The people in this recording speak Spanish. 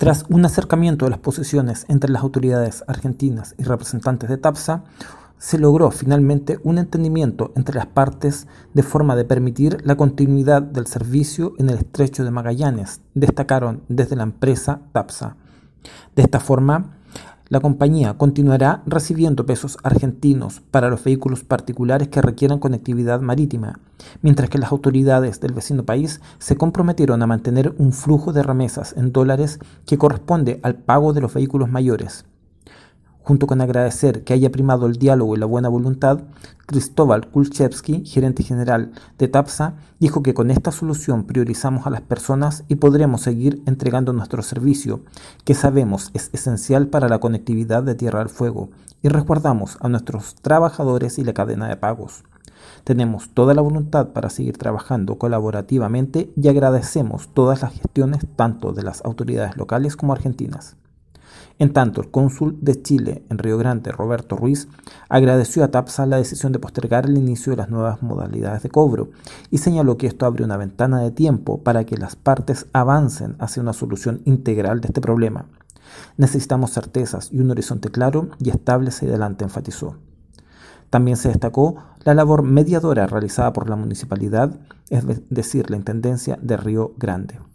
Tras un acercamiento de las posiciones entre las autoridades argentinas y representantes de TAPSA, se logró finalmente un entendimiento entre las partes de forma de permitir la continuidad del servicio en el estrecho de Magallanes, destacaron desde la empresa TAPSA. De esta forma, la compañía continuará recibiendo pesos argentinos para los vehículos particulares que requieran conectividad marítima, mientras que las autoridades del vecino país se comprometieron a mantener un flujo de remesas en dólares que corresponde al pago de los vehículos mayores. Junto con agradecer que haya primado el diálogo y la buena voluntad, Cristóbal Kulchevsky, gerente general de TAPSA, dijo que con esta solución priorizamos a las personas y podremos seguir entregando nuestro servicio, que sabemos es esencial para la conectividad de Tierra al Fuego, y resguardamos a nuestros trabajadores y la cadena de pagos. Tenemos toda la voluntad para seguir trabajando colaborativamente y agradecemos todas las gestiones tanto de las autoridades locales como argentinas. En tanto, el cónsul de Chile en Río Grande, Roberto Ruiz, agradeció a TAPSA la decisión de postergar el inicio de las nuevas modalidades de cobro y señaló que esto abre una ventana de tiempo para que las partes avancen hacia una solución integral de este problema. Necesitamos certezas y un horizonte claro y estable hacia adelante, enfatizó. También se destacó la labor mediadora realizada por la municipalidad, es decir, la Intendencia de Río Grande.